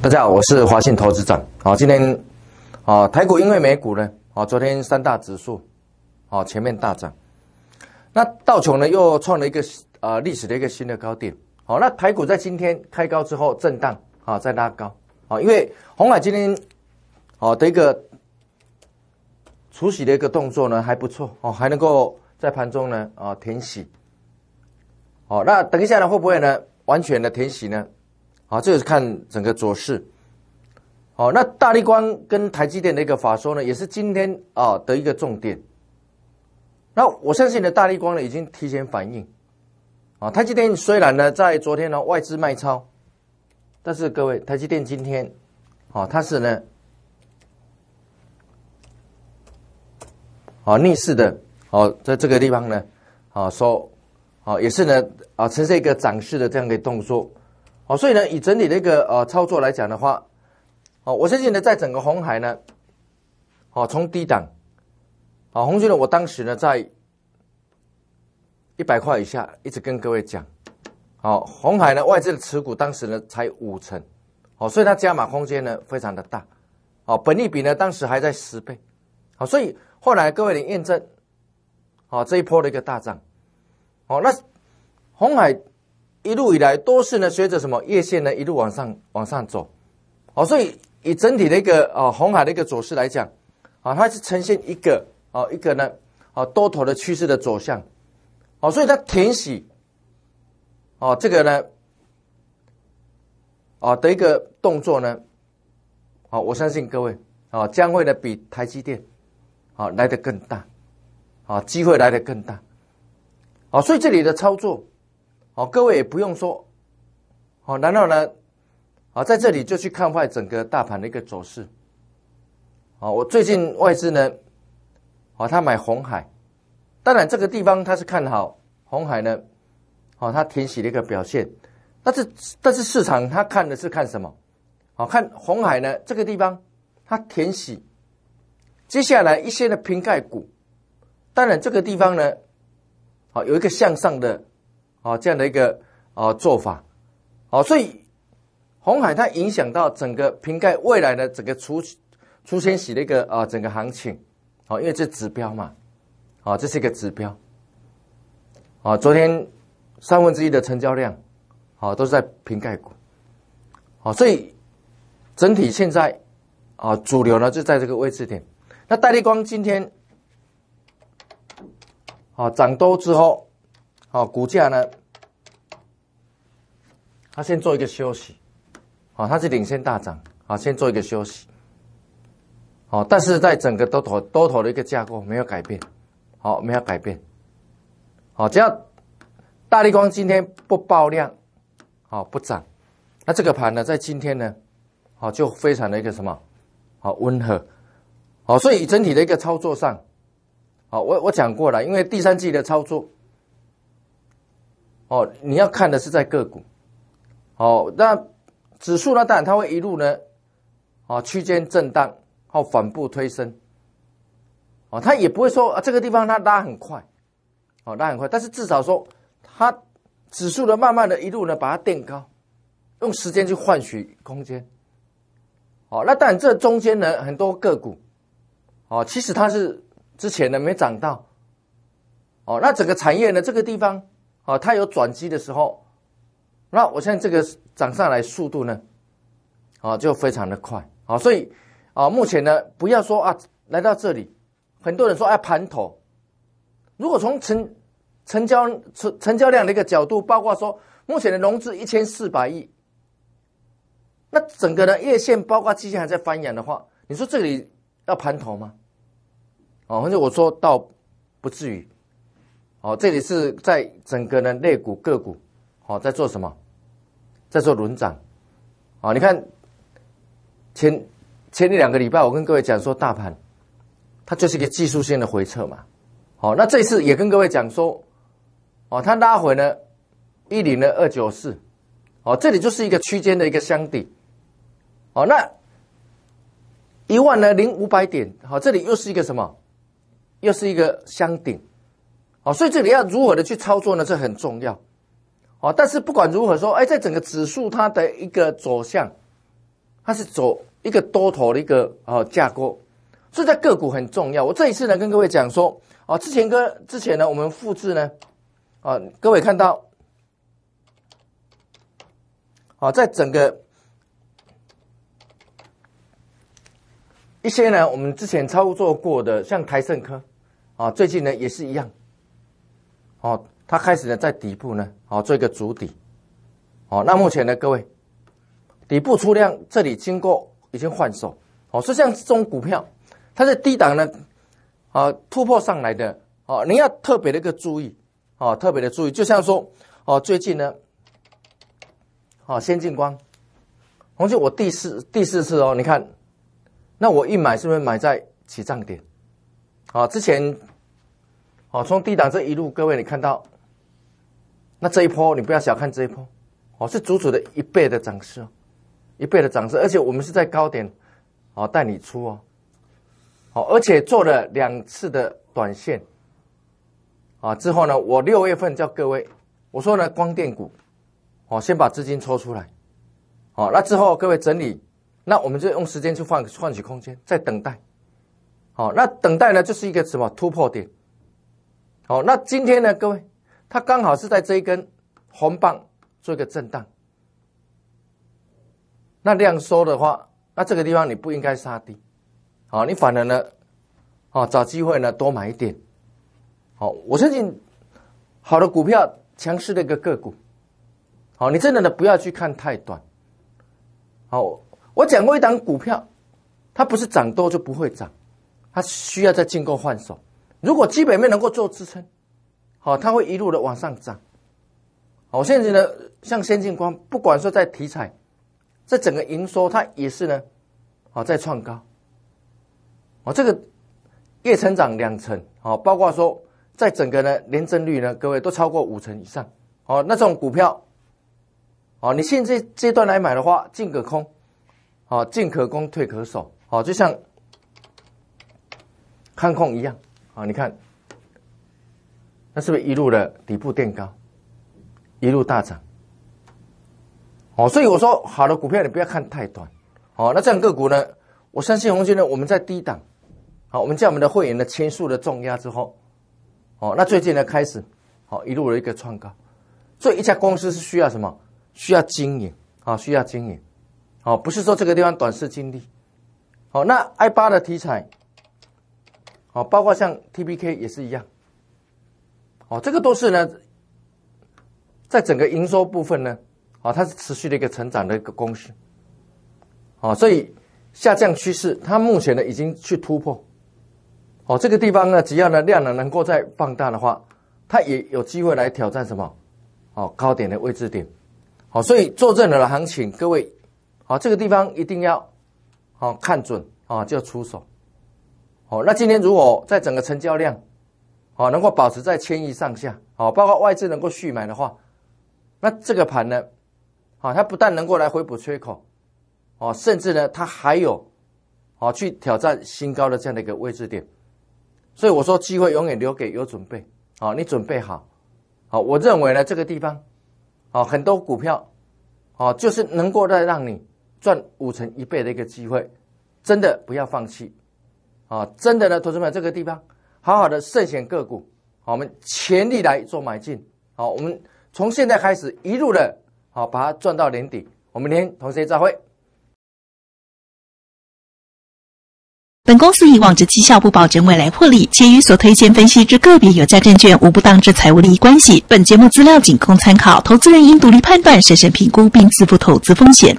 大家好，我是华信投资长。好，今天，啊，台股因为美股呢，啊，昨天三大指数，啊，前面大涨，那道琼呢又创了一个呃历史的一个新的高点。好，那台股在今天开高之后震荡，啊，再拉高。啊，因为红海今天，哦的一个，除息的一个动作呢还不错，哦，还能够在盘中呢啊填喜。哦，那等一下呢会不会呢完全的填息呢？啊，这个是看整个走势。哦，那大力光跟台积电的一个法说呢，也是今天啊的一个重点。那我相信呢，大力光呢已经提前反应。啊，台积电虽然呢在昨天呢外资卖超，但是各位台积电今天，哦它是呢，哦逆势的，哦在这个地方呢，啊说，啊也是呢啊呈现一个涨势的这样的动作。哦，所以呢，以整体的一个呃操作来讲的话，哦，我相信呢，在整个红海呢，哦，从低档，啊，红军呢，我当时呢在一百块以下，一直跟各位讲，好，红海呢，外资的持股当时呢才五成，哦，所以它加码空间呢非常的大，哦，本利比呢当时还在十倍，好，所以后来各位的验证，好，这一波的一个大涨，好，那红海。一路以来都是呢，随着什么叶线呢一路往上往上走，哦，所以以整体的一个啊红海的一个走势来讲，啊，它是呈现一个啊一个呢啊多头的趋势的走向，哦，所以它填息，哦这个呢，啊的一个动作呢，啊，我相信各位啊将会呢比台积电，啊来的更大，啊机会来的更大，啊，所以这里的操作。哦，各位也不用说，哦，难道呢？啊，在这里就去看坏整个大盘的一个走势。啊，我最近外资呢，啊，他买红海，当然这个地方他是看好红海呢，啊，他填息的一个表现。但是，但是市场他看的是看什么？好看红海呢？这个地方它填息，接下来一些的瓶盖股，当然这个地方呢，好有一个向上的。啊，这样的一个啊做法，啊，所以红海它影响到整个瓶盖未来的整个出出现洗的一个啊整个行情，啊，因为这指标嘛，啊，这是一个指标，啊，昨天三分之一的成交量，啊，都是在瓶盖股，啊，所以整体现在啊主流呢就在这个位置点。那戴立光今天啊涨多之后。好，股价呢？它先做一个休息，好，它是领先大涨，好，先做一个休息，好，但是在整个多头多头的一个架构没有改变，好，没有改变，好，只要大力光今天不爆量，好，不涨，那这个盘呢，在今天呢，好，就非常的一个什么，好，温和，好，所以整体的一个操作上，好，我我讲过了，因为第三季的操作。哦，你要看的是在个股，哦，那指数呢？当然，它会一路呢，啊，区间震荡，哦，后反步推升，啊，它也不会说啊，这个地方它拉很快，哦，拉很快，但是至少说，它指数的慢慢的一路呢，把它垫高，用时间去换取空间，哦，那当然这中间呢，很多个股，哦，其实它是之前呢没涨到，哦，那整个产业呢，这个地方。啊，它有转机的时候，那我现在这个涨上来速度呢，啊，就非常的快啊，所以啊，目前呢，不要说啊，来到这里，很多人说要盘头，如果从成成交成成交量的一个角度，包括说目前的融资一千四百亿，那整个的月线包括季线还在翻扬的话，你说这里要盘头吗？啊，而且我说倒不至于。哦，这里是在整个的内股个股，哦，在做什么，在做轮涨，啊，你看前前一两个礼拜，我跟各位讲说，大盘它就是一个技术性的回撤嘛，好，那这次也跟各位讲说，哦，它拉回了一零的二九四，哦，这里就是一个区间的一个箱底，哦，那一万呢零五百点，好，这里又是一个什么？又是一个箱顶。哦，所以这里要如何的去操作呢？这很重要。哦，但是不管如何说，哎，在整个指数，它的一个走向，它是走一个多头的一个啊架构，所以在个股很重要。我这一次呢，跟各位讲说，啊，之前跟之前呢，我们复制呢，啊，各位看到，啊，在整个一些呢，我们之前操作过的，像台盛科，啊，最近呢也是一样。哦，它开始呢在底部呢，哦，做一个主底，哦，那目前呢各位，底部出量，这里经过已经换手，哦，所以像这种股票，它在低档呢，啊，突破上来的，哦，你要特别的一个注意，哦，特别的注意，就像说，哦，最近呢，啊，先进光，红军，我第四第四次哦，你看，那我一买是不是买在起涨点，啊，之前。哦，从低档这一路，各位你看到，那这一波你不要小看这一波，哦，是足足的一倍的涨势哦，一倍的涨势，而且我们是在高点，哦，带你出哦，好，而且做了两次的短线，啊，之后呢，我六月份叫各位，我说呢，光电股，哦，先把资金抽出来，好，那之后各位整理，那我们就用时间去换换取空间，在等待，好，那等待呢，就是一个什么突破点。好，那今天呢，各位，它刚好是在这一根红棒做一个震荡，那量缩的话，那这个地方你不应该杀低，好，你反而呢，哦，找机会呢多买一点，好，我相信好的股票强势的一个个股，好，你真的呢不要去看太短，好，我讲过一档股票，它不是涨多就不会涨，它需要再进购换手。如果基本面能够做支撑，好，它会一路的往上涨。好，现在呢，像先进光，不管说在题材，在整个营收，它也是呢，好在创高。哦，这个月成长两成，好，包括说在整个呢，年增率呢，各位都超过五成以上。哦，那种股票，哦，你现在阶段来买的话，进可空，哦，进可攻，退可守，哦，就像看空一样。啊，你看，那是不是一路的底部垫高，一路大涨？哦，所以我说，好的股票你不要看太短。哦，那这样个股呢？我相信红军呢，我们在低档，好，我们叫我们的会员呢，千数的重压之后，哦，那最近呢开始，好一路的一个创高。所以一家公司是需要什么？需要经营啊，需要经营。哦，不是说这个地方短视经历。哦，那 I 八的题材。哦，包括像 T P K 也是一样，哦，这个都是呢，在整个营收部分呢，哦，它是持续的一个成长的一个公式，哦，所以下降趋势它目前呢已经去突破，哦，这个地方呢只要呢量呢能够再放大的话，它也有机会来挑战什么，哦，高点的位置点，好，所以做任何的行情，各位，好，这个地方一定要，哦，看准，哦，就出手。哦，那今天如果在整个成交量，哦能够保持在千亿上下，哦包括外资能够续买的话，那这个盘呢，啊它不但能够来回补缺口，哦甚至呢它还有，哦去挑战新高的这样的一个位置点，所以我说机会永远留给有准备，哦，你准备好，好我认为呢这个地方，哦，很多股票，哦，就是能够在让你赚五成一倍的一个机会，真的不要放弃。啊，真的呢，同学们，这个地方好好的慎选个股，好，我们全力来做买进，好，我们从现在开始一路的好把它赚到年底。我们明天同学再会。本公司以往之绩效不保证未来获利，且与所推荐分析之个别有价证券无不当之财务利益关系。本节目资料仅供参考，投资人应独立判断，审慎评估并自负投资风险。